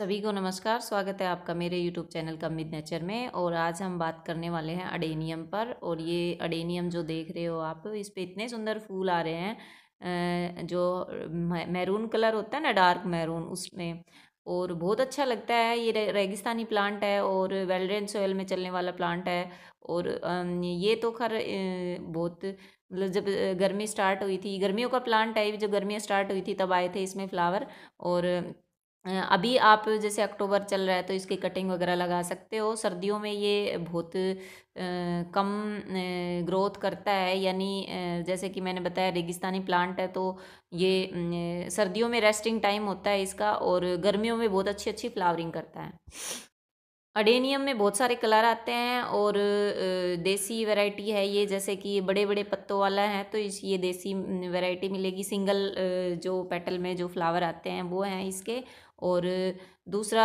सभी को नमस्कार स्वागत है आपका मेरे यूट्यूब चैनल कमिद नेचर में और आज हम बात करने वाले हैं अडेनियम पर और ये अडेनियम जो देख रहे हो आप इस पर इतने सुंदर फूल आ रहे हैं जो मैरून कलर होता है ना डार्क मैरून उसमें और बहुत अच्छा लगता है ये रेगिस्तानी प्लांट है और वेलड्रेन सोयल में चलने वाला प्लांट है और ये तो खर बहुत मतलब जब गर्मी स्टार्ट हुई थी गर्मियों का प्लांट है जब गर्मियाँ स्टार्ट हुई थी तब आए थे इसमें फ्लावर और अभी आप जैसे अक्टूबर चल रहा है तो इसकी कटिंग वगैरह लगा सकते हो सर्दियों में ये बहुत कम ग्रोथ करता है यानी जैसे कि मैंने बताया रेगिस्तानी प्लांट है तो ये सर्दियों में रेस्टिंग टाइम होता है इसका और गर्मियों में बहुत अच्छी अच्छी फ्लावरिंग करता है अडेनियम में बहुत सारे कलर आते हैं और देसी वैरायटी है ये जैसे कि बड़े बड़े पत्तों वाला है तो इस ये देसी वैरायटी मिलेगी सिंगल जो पेटल में जो फ्लावर आते हैं वो हैं इसके और दूसरा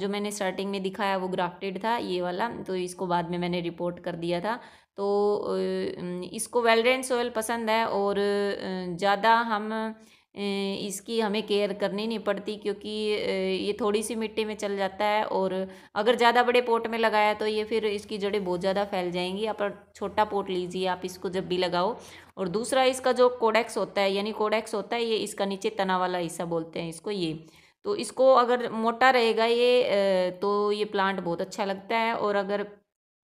जो मैंने स्टार्टिंग में दिखाया वो ग्राफ्टेड था ये वाला तो इसको बाद में मैंने रिपोर्ट कर दिया था तो इसको वेल सोयल पसंद है और ज़्यादा हम इसकी हमें केयर करनी नहीं पड़ती क्योंकि ये थोड़ी सी मिट्टी में चल जाता है और अगर ज़्यादा बड़े पोट में लगाया तो ये फिर इसकी जड़ें बहुत ज़्यादा फैल जाएंगी आप छोटा पोट लीजिए आप इसको जब भी लगाओ और दूसरा इसका जो कोडेक्स होता है यानी कोडेक्स होता है ये इसका नीचे तना वाला हिस्सा बोलते हैं इसको ये तो इसको अगर मोटा रहेगा ये तो ये प्लांट बहुत अच्छा लगता है और अगर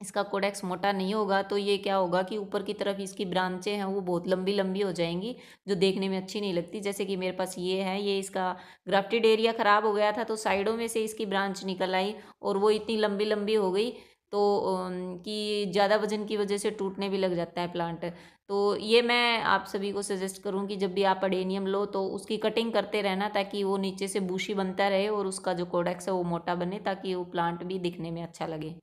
इसका कोडेक्स मोटा नहीं होगा तो ये क्या होगा कि ऊपर की तरफ इसकी ब्रांचें हैं वो बहुत लंबी लंबी हो जाएंगी जो देखने में अच्छी नहीं लगती जैसे कि मेरे पास ये है ये इसका ग्राफ्टेड एरिया ख़राब हो गया था तो साइडों में से इसकी ब्रांच निकल आई और वो इतनी लंबी लंबी हो गई तो कि ज़्यादा वजन की वजह से टूटने भी लग जाता है प्लांट तो ये मैं आप सभी को सजेस्ट करूँ कि जब भी आप अडेनियम लो तो उसकी कटिंग करते रहना ताकि वो नीचे से बूशी बनता रहे और उसका जो कोडेक्स है वो मोटा बने ताकि वो प्लांट भी दिखने में अच्छा लगे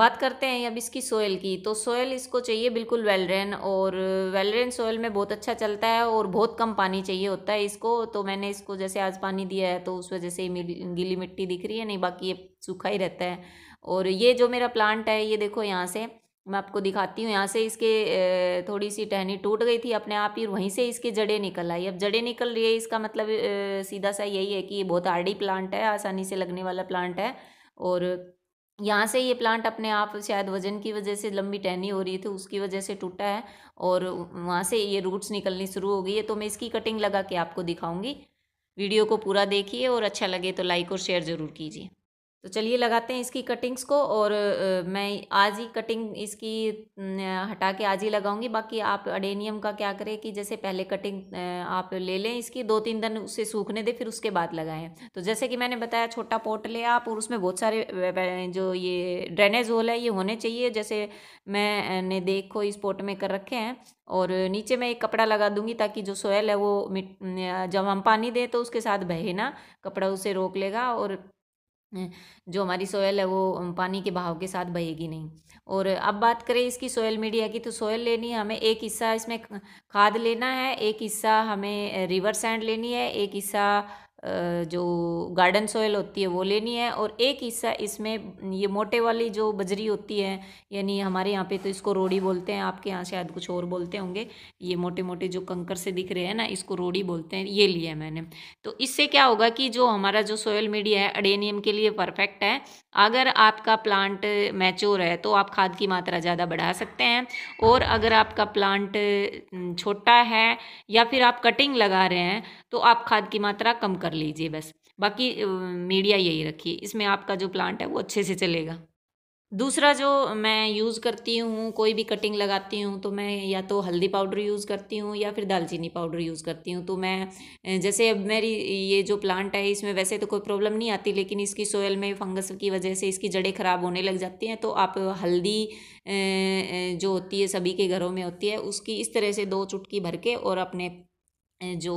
बात करते हैं अब इसकी सोयल की तो सोयल इसको चाहिए बिल्कुल वेलरेन और वेलरेन सोयल में बहुत अच्छा चलता है और बहुत कम पानी चाहिए होता है इसको तो मैंने इसको जैसे आज पानी दिया है तो उस वजह से गीली मिट्टी दिख रही है नहीं बाकी ये सूखा ही रहता है और ये जो मेरा प्लांट है ये देखो यहाँ से मैं आपको दिखाती हूँ यहाँ से इसके थोड़ी सी टहनी टूट गई थी अपने आप ही वहीं से इसकी जड़ें निकल आई अब जड़ें निकल रही है इसका मतलब सीधा सा यही है कि ये बहुत हार्डी प्लांट है आसानी से लगने वाला प्लांट है और यहाँ से ये प्लांट अपने आप शायद वजन की वजह से लंबी टहनी हो रही थी उसकी वजह से टूटा है और वहाँ से ये रूट्स निकलनी शुरू हो गई है तो मैं इसकी कटिंग लगा के आपको दिखाऊंगी वीडियो को पूरा देखिए और अच्छा लगे तो लाइक और शेयर ज़रूर कीजिए तो चलिए लगाते हैं इसकी कटिंग्स को और मैं आज ही कटिंग इसकी हटा के आज ही लगाऊंगी बाकी आप अडेनियम का क्या करें कि जैसे पहले कटिंग आप ले लें इसकी दो तीन दिन उसे सूखने दें फिर उसके बाद लगाएं तो जैसे कि मैंने बताया छोटा पोट ले आप और उसमें बहुत सारे जो ये ड्रेनेज होल है ये होने चाहिए जैसे मैंने देखो इस पोट में कर रखे हैं और नीचे मैं एक कपड़ा लगा दूंगी ताकि जो सोयल है वो जब हम पानी दें तो उसके साथ बहे ना कपड़ा उसे रोक लेगा और जो हमारी सोयल है वो पानी के बहाव के साथ बहेगी नहीं और अब बात करें इसकी सोयल मीडिया की तो सोयल लेनी है हमें एक हिस्सा इसमें खाद लेना है एक हिस्सा हमें रिवर सैंड लेनी है एक हिस्सा जो गार्डन सोयल होती है वो लेनी है और एक हिस्सा इसमें ये मोटे वाली जो बजरी होती है यानी हमारे यहाँ पे तो इसको रोड़ी बोलते हैं आपके यहाँ शायद कुछ और बोलते होंगे ये मोटे मोटे जो कंकर से दिख रहे हैं ना इसको रोड़ी बोलते हैं ये लिया है मैंने तो इससे क्या होगा कि जो हमारा जो सोयल मीडिया है अडेनियम के लिए परफेक्ट है अगर आपका प्लांट मैच्योर है तो आप खाद की मात्रा ज़्यादा बढ़ा सकते हैं और अगर आपका प्लांट छोटा है या फिर आप कटिंग लगा रहे हैं तो आप खाद की मात्रा कम कर कर लीजिए बस बाकी मीडिया यही रखिए इसमें आपका जो प्लांट है वो अच्छे से चलेगा दूसरा जो मैं यूज़ करती हूँ कोई भी कटिंग लगाती हूँ तो मैं या तो हल्दी पाउडर यूज़ करती हूँ या फिर दालचीनी पाउडर यूज़ करती हूँ तो मैं जैसे अब मेरी ये जो प्लांट है इसमें वैसे तो कोई प्रॉब्लम नहीं आती लेकिन इसकी सोयल में फंगस की वजह से इसकी जड़ें ख़राब होने लग जाती हैं तो आप हल्दी जो होती है सभी के घरों में होती है उसकी इस तरह से दो चुटकी भर के और अपने जो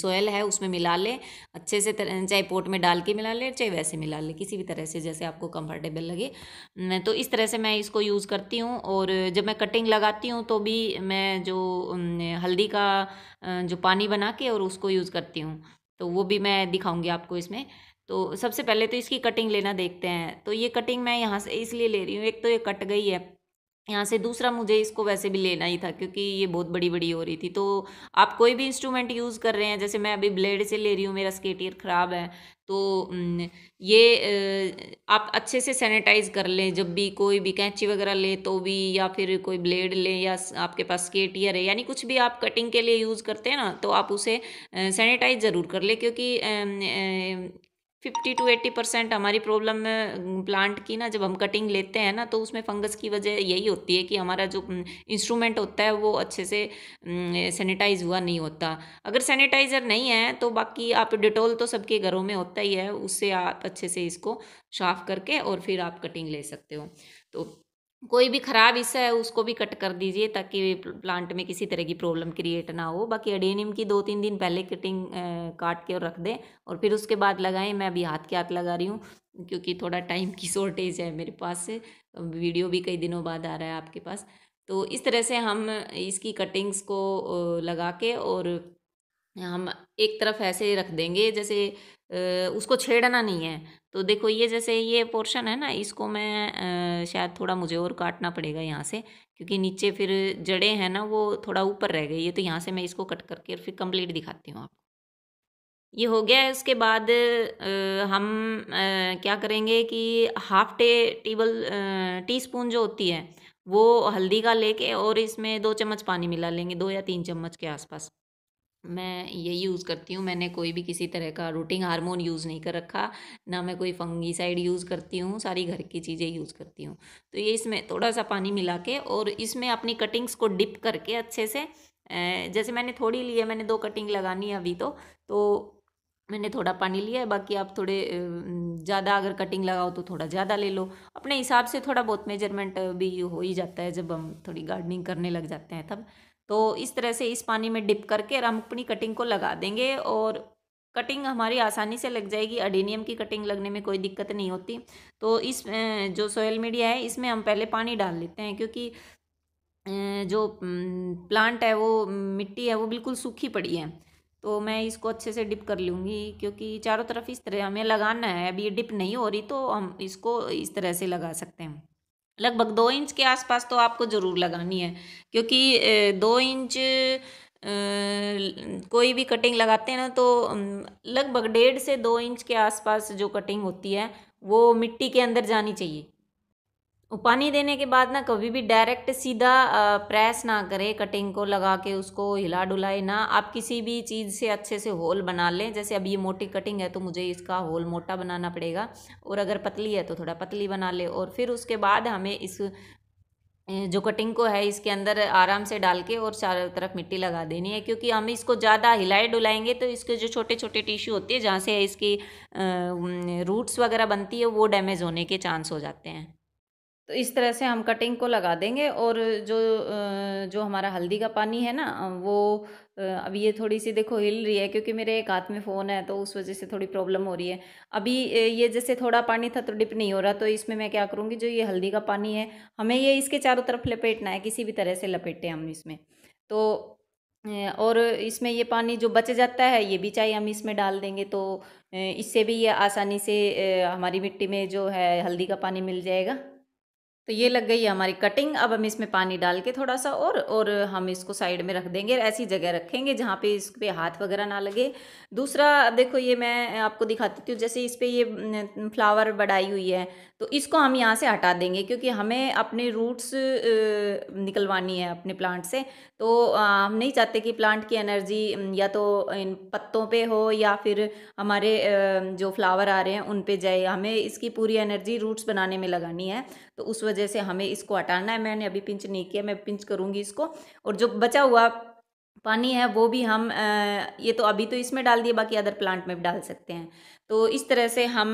सोयल है उसमें मिला लें अच्छे से चाहे पोट में डाल के मिला लें चाहे वैसे मिला लें किसी भी तरह से जैसे आपको कंफर्टेबल लगे तो इस तरह से मैं इसको यूज़ करती हूँ और जब मैं कटिंग लगाती हूँ तो भी मैं जो हल्दी का जो पानी बना के और उसको यूज़ करती हूँ तो वो भी मैं दिखाऊँगी आपको इसमें तो सबसे पहले तो इसकी कटिंग लेना देखते हैं तो ये कटिंग मैं यहाँ से इसलिए ले रही हूँ एक तो ये कट गई है यहाँ से दूसरा मुझे इसको वैसे भी लेना ही था क्योंकि ये बहुत बड़ी बड़ी हो रही थी तो आप कोई भी इंस्ट्रूमेंट यूज़ कर रहे हैं जैसे मैं अभी ब्लेड से ले रही हूँ मेरा स्केटियर ख़राब है तो ये आप अच्छे से सैनिटाइज कर लें जब भी कोई भी कैंची वगैरह लें तो भी या फिर कोई ब्लेड लें या आपके पास स्केटियर है यानी कुछ भी आप कटिंग के लिए यूज़ करते हैं ना तो आप उसे सैनिटाइज ज़रूर कर लें क्योंकि फिफ्टी टू एट्टी परसेंट हमारी प्रॉब्लम में प्लांट की ना जब हम कटिंग लेते हैं ना तो उसमें फंगस की वजह यही होती है कि हमारा जो इंस्ट्रूमेंट होता है वो अच्छे से सैनिटाइज हुआ नहीं होता अगर सैनिटाइज़र नहीं है तो बाकी आप डिटोल तो सबके घरों में होता ही है उससे आप अच्छे से इसको साफ करके और फिर आप कटिंग ले सकते हो तो कोई भी ख़राब हिस्सा है उसको भी कट कर दीजिए ताकि प्लांट में किसी तरह की प्रॉब्लम क्रिएट ना हो बाकी अडेनियम की दो तीन दिन पहले कटिंग काट के और रख दें और फिर उसके बाद लगाएं मैं अभी हाथ के हाथ लगा रही हूँ क्योंकि थोड़ा टाइम की शॉर्टेज है मेरे पास से वीडियो भी कई दिनों बाद आ रहा है आपके पास तो इस तरह से हम इसकी कटिंग्स को लगा के और हम एक तरफ ऐसे रख देंगे जैसे उसको छेड़ना नहीं है तो देखो ये जैसे ये पोर्शन है ना इसको मैं शायद थोड़ा मुझे और काटना पड़ेगा यहाँ से क्योंकि नीचे फिर जड़ें हैं ना वो थोड़ा ऊपर रह गई ये तो यहाँ से मैं इसको कट करके फिर कंप्लीट दिखाती हूँ आपको ये हो गया है उसके बाद हम क्या करेंगे कि हाफ टे टेबल स्पून जो होती है वो हल्दी का लेके और इसमें दो चम्मच पानी मिला लेंगे दो या तीन चम्मच के आसपास मैं ये यूज़ करती हूँ मैंने कोई भी किसी तरह का रूटिंग हार्मोन यूज़ नहीं कर रखा ना मैं कोई फंगीसाइड यूज़ करती हूँ सारी घर की चीज़ें यूज़ करती हूँ तो ये इसमें थोड़ा सा पानी मिला के और इसमें अपनी कटिंग्स को डिप करके अच्छे से जैसे मैंने थोड़ी ली है मैंने दो कटिंग लगानी है अभी तो तो मैंने थोड़ा पानी लिया है बाकी आप थोड़े ज़्यादा अगर कटिंग लगाओ तो थोड़ा ज़्यादा ले लो अपने हिसाब से थोड़ा बहुत मेजरमेंट भी हो ही जाता है जब हम थोड़ी गार्डनिंग करने लग जाते हैं तब तो इस तरह से इस पानी में डिप करके और हम अपनी कटिंग को लगा देंगे और कटिंग हमारी आसानी से लग जाएगी अडेनियम की कटिंग लगने में कोई दिक्कत नहीं होती तो इस जो सोयल मीडिया है इसमें हम पहले पानी डाल लेते हैं क्योंकि जो प्लांट है वो मिट्टी है वो बिल्कुल सूखी पड़ी है तो मैं इसको अच्छे से डिप कर लूँगी क्योंकि चारों तरफ इस तरह हमें लगाना है अभी ये डिप नहीं हो रही तो हम इसको इस तरह से लगा सकते हैं लगभग दो इंच के आसपास तो आपको ज़रूर लगानी है क्योंकि दो इंच कोई भी कटिंग लगाते हैं ना तो लगभग डेढ़ से दो इंच के आसपास जो कटिंग होती है वो मिट्टी के अंदर जानी चाहिए पानी देने के बाद ना कभी भी डायरेक्ट सीधा प्रेस ना करें कटिंग को लगा के उसको हिला डुलाए ना आप किसी भी चीज़ से अच्छे से होल बना लें जैसे अभी ये मोटी कटिंग है तो मुझे इसका होल मोटा बनाना पड़ेगा और अगर पतली है तो थोड़ा पतली बना ले और फिर उसके बाद हमें इस जो कटिंग को है इसके अंदर आराम से डाल के और चारों तरफ मिट्टी लगा देनी है क्योंकि हम इसको ज़्यादा हिलाए डुलाएंगे तो इसके जो छोटे छोटे टिश्यू होते हैं जहाँ से इसकी रूट्स वगैरह बनती है वो डैमेज होने के चांस हो जाते हैं तो इस तरह से हम कटिंग को लगा देंगे और जो जो हमारा हल्दी का पानी है ना वो अभी ये थोड़ी सी देखो हिल रही है क्योंकि मेरे एक हाथ में फ़ोन है तो उस वजह से थोड़ी प्रॉब्लम हो रही है अभी ये जैसे थोड़ा पानी था तो डिप नहीं हो रहा तो इसमें मैं क्या करूँगी जो ये हल्दी का पानी है हमें ये इसके चारों तरफ लपेटना है किसी भी तरह से लपेटे हम इसमें तो और इसमें ये पानी जो बच जाता है ये भी चाहे हम इसमें डाल देंगे तो इससे भी ये आसानी से हमारी मिट्टी में जो है हल्दी का पानी मिल जाएगा तो ये लग गई है हमारी कटिंग अब हम इसमें पानी डाल के थोड़ा सा और और हम इसको साइड में रख देंगे ऐसी जगह रखेंगे जहाँ पे इस पर हाथ वगैरह ना लगे दूसरा देखो ये मैं आपको दिखाती हूँ जैसे इस पर ये फ्लावर बढ़ाई हुई है तो इसको हम यहाँ से हटा देंगे क्योंकि हमें अपने रूट्स निकलवानी है अपने प्लांट से तो हम नहीं चाहते कि प्लांट की एनर्जी या तो इन पत्तों पर हो या फिर हमारे जो फ्लावर आ रहे हैं उन पर जाए हमें इसकी पूरी एनर्जी रूट्स बनाने में लगानी है तो उस वजह वजह से हमें इसको हटाना है मैंने अभी पिंच नहीं किया मैं पिंच करूँगी इसको और जो बचा हुआ पानी है वो भी हम ये तो अभी तो इसमें डाल दिए बाकी अदर प्लांट में भी डाल सकते हैं तो इस तरह से हम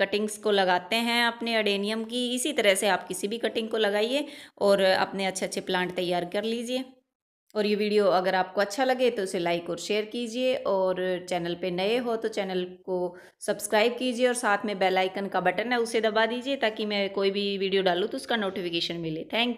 कटिंग्स को लगाते हैं अपने अडेनियम की इसी तरह से आप किसी भी कटिंग को लगाइए और अपने अच्छे अच्छे प्लांट तैयार कर लीजिए और ये वीडियो अगर आपको अच्छा लगे तो उसे लाइक और शेयर कीजिए और चैनल पे नए हो तो चैनल को सब्सक्राइब कीजिए और साथ में बेल आइकन का बटन है उसे दबा दीजिए ताकि मैं कोई भी वीडियो डालूँ तो उसका नोटिफिकेशन मिले थैंक यू